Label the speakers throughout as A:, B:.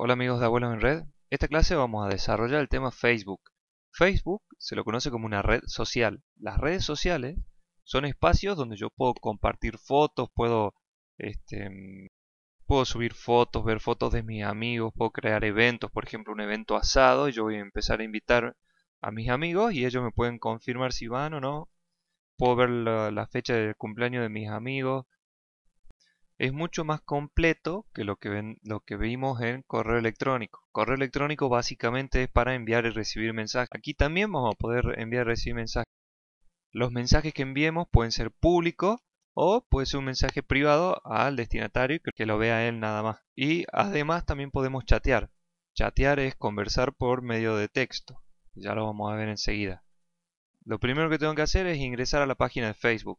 A: Hola amigos de Abuelos en Red, esta clase vamos a desarrollar el tema Facebook. Facebook se lo conoce como una red social. Las redes sociales son espacios donde yo puedo compartir fotos, puedo, este, puedo subir fotos, ver fotos de mis amigos, puedo crear eventos, por ejemplo un evento asado, y yo voy a empezar a invitar a mis amigos y ellos me pueden confirmar si van o no. Puedo ver la, la fecha del cumpleaños de mis amigos, es mucho más completo que lo que, lo que vimos en correo electrónico. Correo electrónico básicamente es para enviar y recibir mensajes. Aquí también vamos a poder enviar y recibir mensajes. Los mensajes que enviemos pueden ser públicos o puede ser un mensaje privado al destinatario que lo vea él nada más. Y además también podemos chatear. Chatear es conversar por medio de texto. Ya lo vamos a ver enseguida. Lo primero que tengo que hacer es ingresar a la página de Facebook.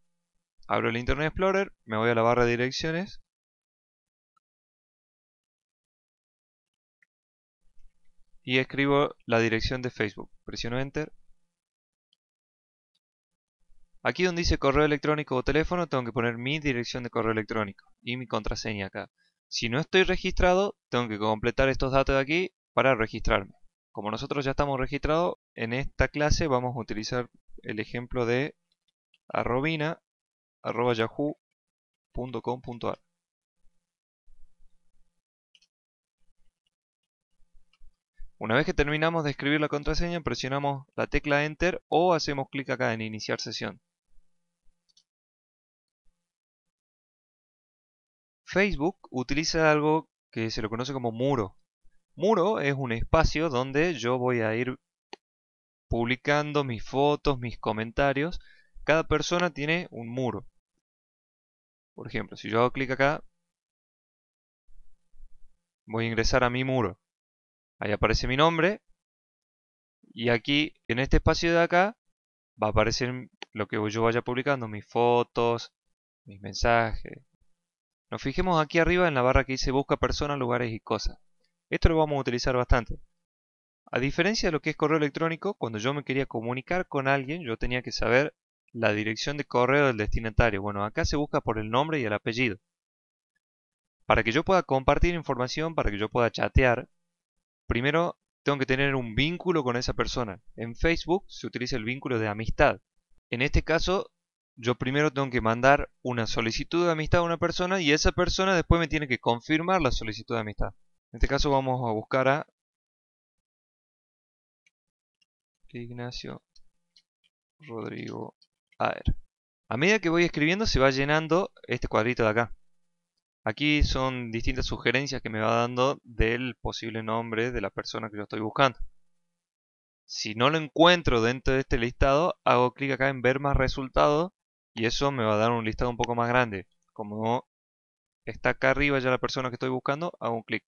A: Abro el Internet Explorer, me voy a la barra de direcciones. Y escribo la dirección de Facebook. Presiono Enter. Aquí donde dice correo electrónico o teléfono, tengo que poner mi dirección de correo electrónico y mi contraseña acá. Si no estoy registrado, tengo que completar estos datos de aquí para registrarme. Como nosotros ya estamos registrados, en esta clase vamos a utilizar el ejemplo de arrobina arroba yahoo.com.ar Una vez que terminamos de escribir la contraseña, presionamos la tecla Enter o hacemos clic acá en Iniciar sesión. Facebook utiliza algo que se lo conoce como muro. Muro es un espacio donde yo voy a ir publicando mis fotos, mis comentarios cada persona tiene un muro. Por ejemplo, si yo hago clic acá, voy a ingresar a mi muro. Ahí aparece mi nombre. Y aquí, en este espacio de acá, va a aparecer lo que yo vaya publicando, mis fotos, mis mensajes. Nos fijemos aquí arriba en la barra que dice busca personas, lugares y cosas. Esto lo vamos a utilizar bastante. A diferencia de lo que es correo electrónico, cuando yo me quería comunicar con alguien, yo tenía que saber la dirección de correo del destinatario. Bueno, acá se busca por el nombre y el apellido. Para que yo pueda compartir información, para que yo pueda chatear, primero tengo que tener un vínculo con esa persona. En Facebook se utiliza el vínculo de amistad. En este caso, yo primero tengo que mandar una solicitud de amistad a una persona y esa persona después me tiene que confirmar la solicitud de amistad. En este caso vamos a buscar a Ignacio Rodrigo a ver. A medida que voy escribiendo se va llenando este cuadrito de acá. Aquí son distintas sugerencias que me va dando del posible nombre de la persona que yo estoy buscando. Si no lo encuentro dentro de este listado, hago clic acá en ver más resultados y eso me va a dar un listado un poco más grande. Como está acá arriba ya la persona que estoy buscando, hago un clic.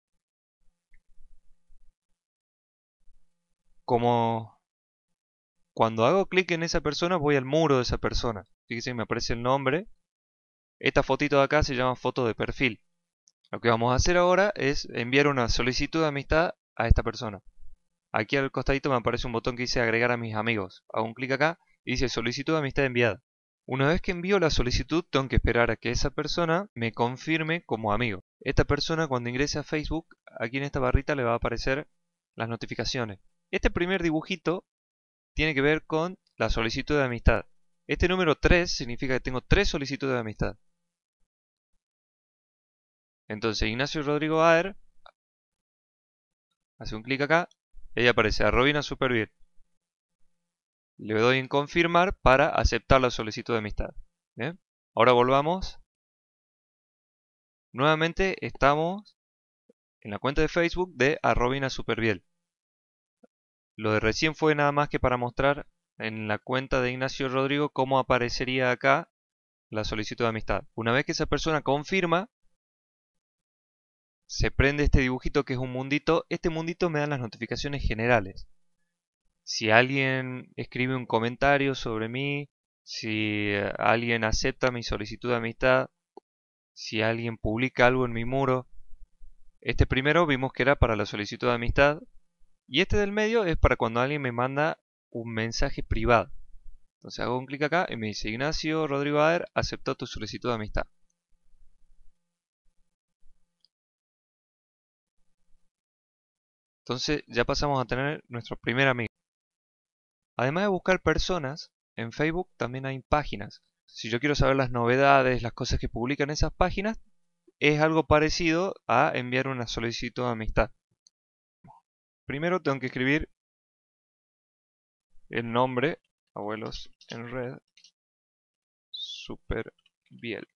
A: Como cuando hago clic en esa persona, voy al muro de esa persona. Fíjense, me aparece el nombre. Esta fotito de acá se llama foto de perfil. Lo que vamos a hacer ahora es enviar una solicitud de amistad a esta persona. Aquí al costadito me aparece un botón que dice agregar a mis amigos. Hago un clic acá y dice solicitud de amistad enviada. Una vez que envío la solicitud, tengo que esperar a que esa persona me confirme como amigo. Esta persona cuando ingrese a Facebook, aquí en esta barrita le va a aparecer las notificaciones. Este primer dibujito tiene que ver con la solicitud de amistad. Este número 3 significa que tengo 3 solicitudes de amistad. Entonces Ignacio Rodrigo Aer hace un clic acá y aparece a Robina Le doy en confirmar para aceptar la solicitud de amistad. Ahora volvamos. Nuevamente estamos en la cuenta de Facebook de Arrobina Superviel. Lo de recién fue nada más que para mostrar en la cuenta de Ignacio Rodrigo cómo aparecería acá la solicitud de amistad. Una vez que esa persona confirma, se prende este dibujito que es un mundito. Este mundito me dan las notificaciones generales. Si alguien escribe un comentario sobre mí, si eh, alguien acepta mi solicitud de amistad, si alguien publica algo en mi muro. Este primero vimos que era para la solicitud de amistad, y este del medio es para cuando alguien me manda un mensaje privado. Entonces hago un clic acá y me dice Ignacio Rodrigo Ader aceptó tu solicitud de amistad. Entonces ya pasamos a tener nuestro primer amigo. Además de buscar personas, en Facebook también hay páginas. Si yo quiero saber las novedades, las cosas que publican esas páginas, es algo parecido a enviar una solicitud de amistad primero tengo que escribir el nombre, abuelos en red, super biel.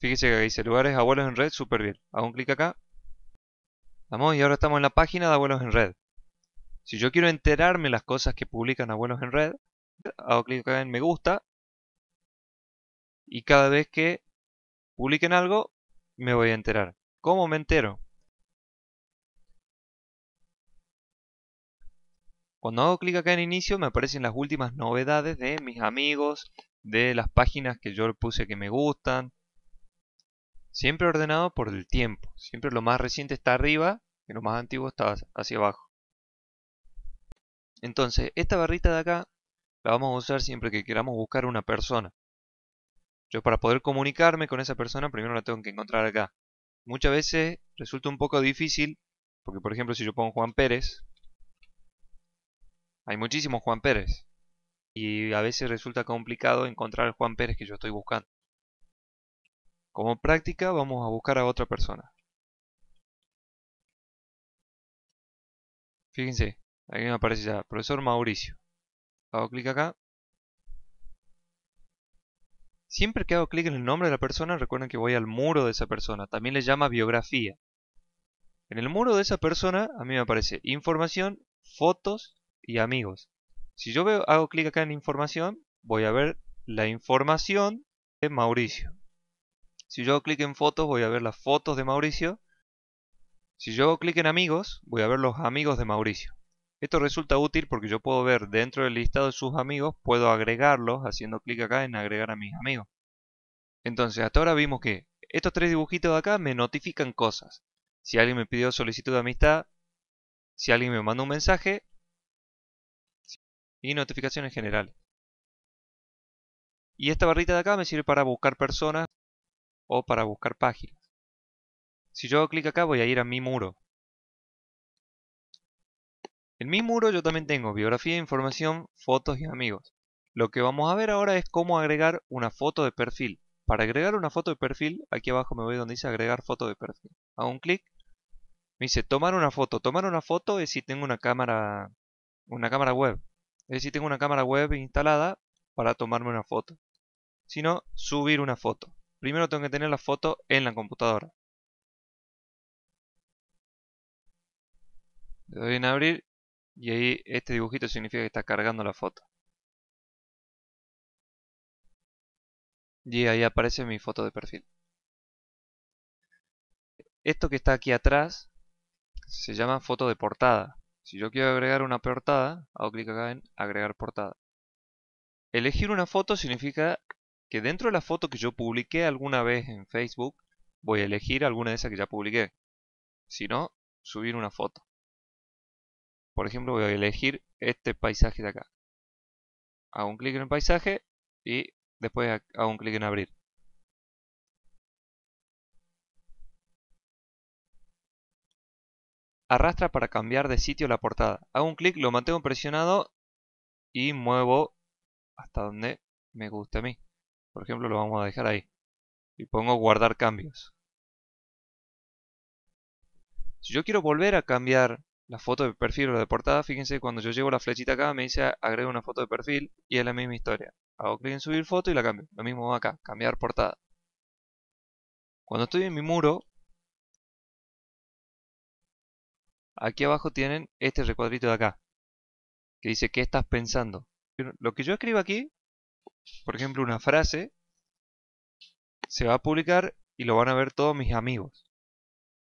A: Fíjese que dice lugares abuelos en red, super biel. Hago un clic acá. Vamos, y ahora estamos en la página de abuelos en red. Si yo quiero enterarme las cosas que publican abuelos en red, hago clic acá en me gusta. Y cada vez que publiquen algo, me voy a enterar. ¿Cómo me entero? Cuando hago clic acá en inicio me aparecen las últimas novedades de mis amigos, de las páginas que yo puse que me gustan. Siempre ordenado por el tiempo. Siempre lo más reciente está arriba y lo más antiguo está hacia abajo. Entonces, esta barrita de acá la vamos a usar siempre que queramos buscar una persona. Yo para poder comunicarme con esa persona primero la tengo que encontrar acá. Muchas veces resulta un poco difícil, porque por ejemplo si yo pongo Juan Pérez, hay muchísimos Juan Pérez. Y a veces resulta complicado encontrar el Juan Pérez que yo estoy buscando. Como práctica vamos a buscar a otra persona. Fíjense, aquí me aparece ya, profesor Mauricio. Hago clic acá. Siempre que hago clic en el nombre de la persona, recuerden que voy al muro de esa persona. También le llama biografía. En el muro de esa persona, a mí me aparece información, fotos y amigos. Si yo veo, hago clic acá en información, voy a ver la información de Mauricio. Si yo hago clic en fotos, voy a ver las fotos de Mauricio. Si yo hago clic en amigos, voy a ver los amigos de Mauricio. Esto resulta útil porque yo puedo ver dentro del listado de sus amigos, puedo agregarlos haciendo clic acá en agregar a mis amigos. Entonces, hasta ahora vimos que estos tres dibujitos de acá me notifican cosas. Si alguien me pidió solicitud de amistad, si alguien me mandó un mensaje, y notificaciones generales. Y esta barrita de acá me sirve para buscar personas o para buscar páginas. Si yo hago clic acá voy a ir a mi muro. En mi muro yo también tengo biografía, información, fotos y amigos. Lo que vamos a ver ahora es cómo agregar una foto de perfil. Para agregar una foto de perfil, aquí abajo me voy donde dice agregar foto de perfil. Hago un clic. Me dice tomar una foto. Tomar una foto es si tengo una cámara, una cámara web. Es decir, tengo una cámara web instalada para tomarme una foto. Sino subir una foto. Primero tengo que tener la foto en la computadora. Le doy en abrir y ahí este dibujito significa que está cargando la foto. Y ahí aparece mi foto de perfil. Esto que está aquí atrás se llama foto de portada. Si yo quiero agregar una portada, hago clic acá en agregar portada. Elegir una foto significa que dentro de la foto que yo publiqué alguna vez en Facebook, voy a elegir alguna de esas que ya publiqué. Si no, subir una foto. Por ejemplo, voy a elegir este paisaje de acá. Hago un clic en el paisaje y después hago un clic en abrir. arrastra para cambiar de sitio la portada. Hago un clic, lo mantengo presionado y muevo hasta donde me guste a mí. Por ejemplo, lo vamos a dejar ahí. Y pongo guardar cambios. Si yo quiero volver a cambiar la foto de perfil o la de portada, fíjense, cuando yo llevo la flechita acá me dice agrega una foto de perfil y es la misma historia. Hago clic en subir foto y la cambio. Lo mismo acá, cambiar portada. Cuando estoy en mi muro, aquí abajo tienen este recuadrito de acá, que dice ¿qué estás pensando? Lo que yo escribo aquí, por ejemplo una frase, se va a publicar y lo van a ver todos mis amigos.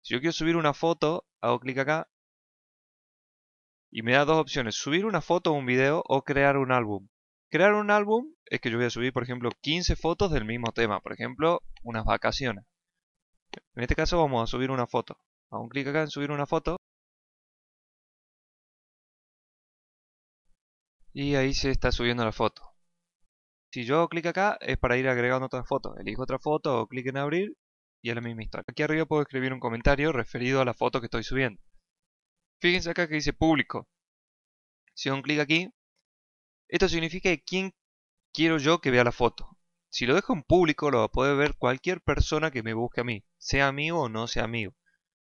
A: Si yo quiero subir una foto, hago clic acá y me da dos opciones, subir una foto o un video o crear un álbum. Crear un álbum es que yo voy a subir, por ejemplo, 15 fotos del mismo tema, por ejemplo, unas vacaciones. En este caso vamos a subir una foto. Hago un clic acá en subir una foto y ahí se está subiendo la foto. Si yo hago clic acá es para ir agregando otra foto. Elijo otra foto o clic en abrir y es la misma historia. Aquí arriba puedo escribir un comentario referido a la foto que estoy subiendo. Fíjense acá que dice público. Si hago un clic aquí, esto significa que quién quiero yo que vea la foto. Si lo dejo en público lo va a poder ver cualquier persona que me busque a mí, sea amigo o no sea amigo.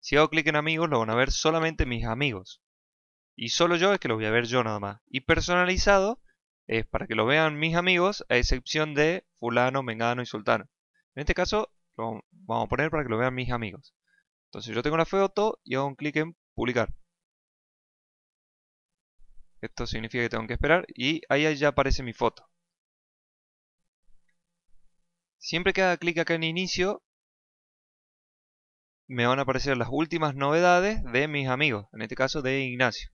A: Si hago clic en amigos lo van a ver solamente mis amigos y solo yo es que lo voy a ver yo nada más. Y personalizado es para que lo vean mis amigos, a excepción de fulano, mengano y sultano. En este caso lo vamos a poner para que lo vean mis amigos. Entonces yo tengo la foto y hago un clic en publicar. Esto significa que tengo que esperar y ahí ya aparece mi foto. Siempre que haga clic acá en inicio, me van a aparecer las últimas novedades de mis amigos, en este caso de Ignacio.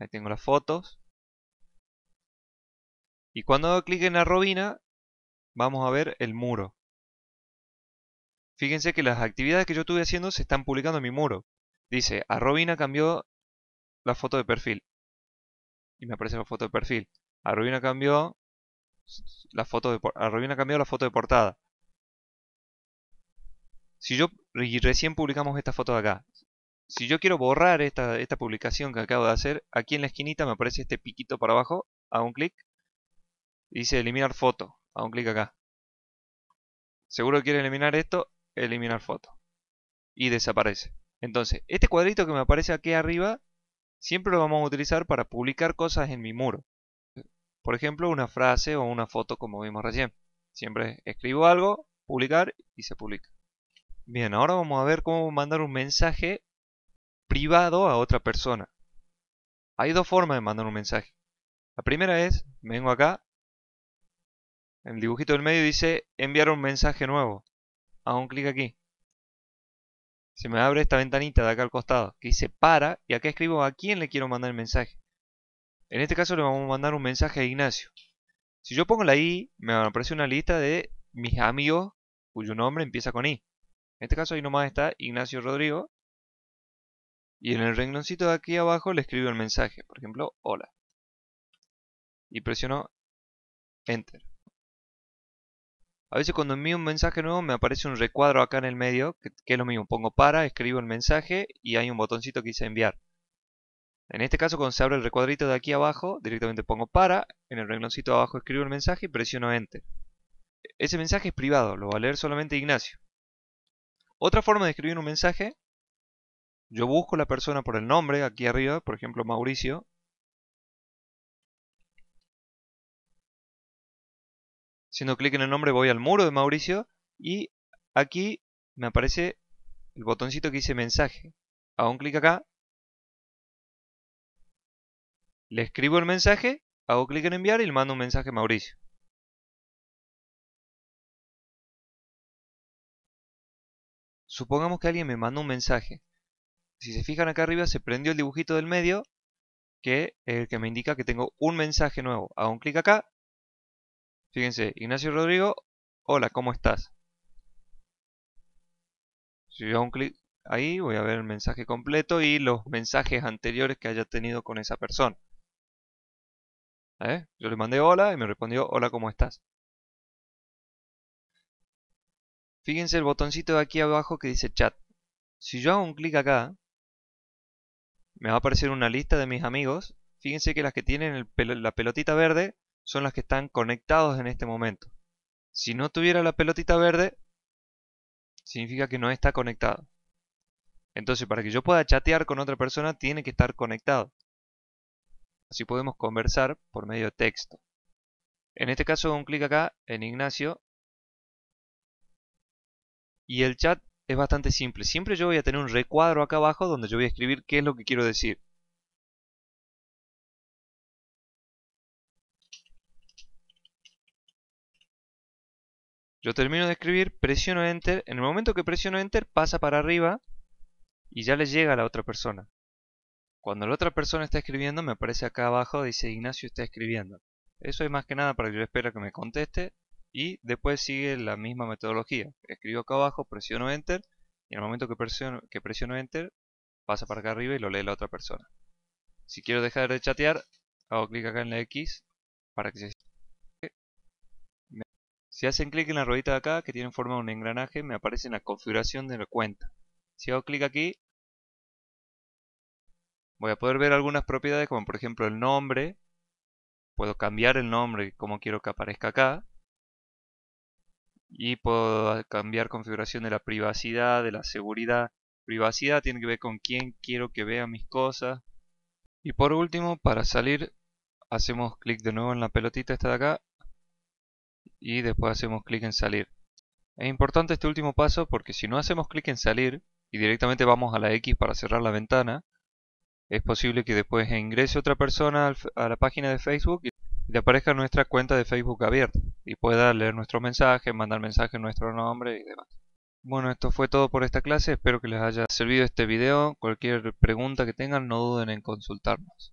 A: Ahí tengo las fotos. Y cuando hago clic en la robina, vamos a ver el muro. Fíjense que las actividades que yo estuve haciendo se están publicando en mi muro. Dice, a Robina cambió la foto de perfil. Y me aparece la foto de perfil. A Robina cambió la foto de, a cambió la foto de portada. Si yo y recién publicamos esta foto de acá, si yo quiero borrar esta, publicación que acabo de hacer, aquí en la esquinita me aparece este piquito para abajo, hago un clic, dice eliminar foto, hago un clic acá. Seguro que quiere eliminar esto, eliminar foto. Y desaparece. Entonces, este cuadrito que me aparece aquí arriba, siempre lo vamos a utilizar para publicar cosas en mi muro. Por ejemplo, una frase o una foto como vimos recién. Siempre escribo algo, publicar y se publica. Bien, ahora vamos a ver cómo mandar un mensaje privado a otra persona. Hay dos formas de mandar un mensaje. La primera es, vengo acá, en el dibujito del medio dice enviar un mensaje nuevo. Hago un clic aquí. Se me abre esta ventanita de acá al costado que dice para y acá escribo a quién le quiero mandar el mensaje. En este caso le vamos a mandar un mensaje a Ignacio. Si yo pongo la I, me aparece una lista de mis amigos cuyo nombre empieza con I. En este caso ahí nomás está Ignacio Rodrigo y en el rengloncito de aquí abajo le escribo el mensaje, por ejemplo, hola. Y presiono Enter. A veces cuando envío un mensaje nuevo me aparece un recuadro acá en el medio, que, es lo mismo. Pongo para, escribo el mensaje y hay un botoncito que dice enviar. En este caso cuando se abre el recuadrito de aquí abajo, directamente pongo para, en el rengloncito de abajo escribo el mensaje y presiono Enter. E-, ese mensaje es privado, lo va a leer solamente Ignacio. Otra forma de escribir un mensaje yo busco la persona por el nombre aquí arriba, por ejemplo Mauricio. Haciendo clic en el nombre voy al muro de Mauricio y aquí me aparece el botoncito que dice mensaje. Hago un clic acá. Le escribo el mensaje, hago clic en enviar y le mando un mensaje a Mauricio. Supongamos que alguien me manda un mensaje si se fijan acá arriba, se prendió el dibujito del medio, que es el que me indica que tengo un mensaje nuevo. Hago un clic acá. Fíjense, Ignacio Rodrigo, hola, ¿cómo estás? Si yo hago un clic ahí, voy a ver el mensaje completo y los mensajes anteriores que haya tenido con esa persona. ¿Eh? Yo le mandé hola y me respondió hola, ¿cómo estás? Fíjense el botoncito de aquí abajo que dice chat. Si yo hago un clic acá, me va a aparecer una lista de mis amigos. Fíjense que las que tienen la pelotita verde son las que están conectados en este momento. Si no tuviera la pelotita verde, significa que no está conectado. Entonces, para que yo pueda chatear con otra persona, tiene que estar conectado. Así podemos conversar por medio de texto. En este caso, un clic acá en Ignacio. Y el chat es bastante simple. Siempre yo voy a tener un recuadro acá abajo donde yo voy a escribir qué es lo que quiero decir. Yo termino de escribir, presiono Enter. En el momento que presiono Enter pasa para arriba y ya le llega a la otra persona. Cuando la otra persona está escribiendo me aparece acá abajo, dice Ignacio está escribiendo. Eso es más que nada para que yo espero que me conteste y después sigue la misma metodología. Escribo acá abajo, presiono Enter y en el momento que presiono, que Enter pasa para acá arriba y lo lee la otra persona. Si quiero dejar de chatear, hago clic acá en la X para que se... Si hacen clic en la ruedita de acá, que tiene forma de un engranaje, me aparece la configuración de la cuenta. Si hago clic aquí, voy a poder ver algunas propiedades, como por ejemplo el nombre. Puedo cambiar el nombre como quiero que aparezca acá y puedo ah, cambiar configuración de la privacidad, de la seguridad. Privacidad tiene que ver con quién quiero que vea mis cosas. Y por último, para salir, hacemos clic de nuevo en la pelotita esta de acá y después hacemos clic en salir. Es importante este último paso porque si no hacemos clic en salir y directamente vamos a la X para cerrar la ventana, es posible que después ingrese otra persona a la página de Facebook le aparezca nuestra cuenta de Facebook abierta y pueda leer nuestro mensaje, mandar mensaje en nuestro nombre y demás. Bueno, esto fue todo por esta clase, espero que les haya servido este video. Cualquier pregunta que tengan no duden en consultarnos.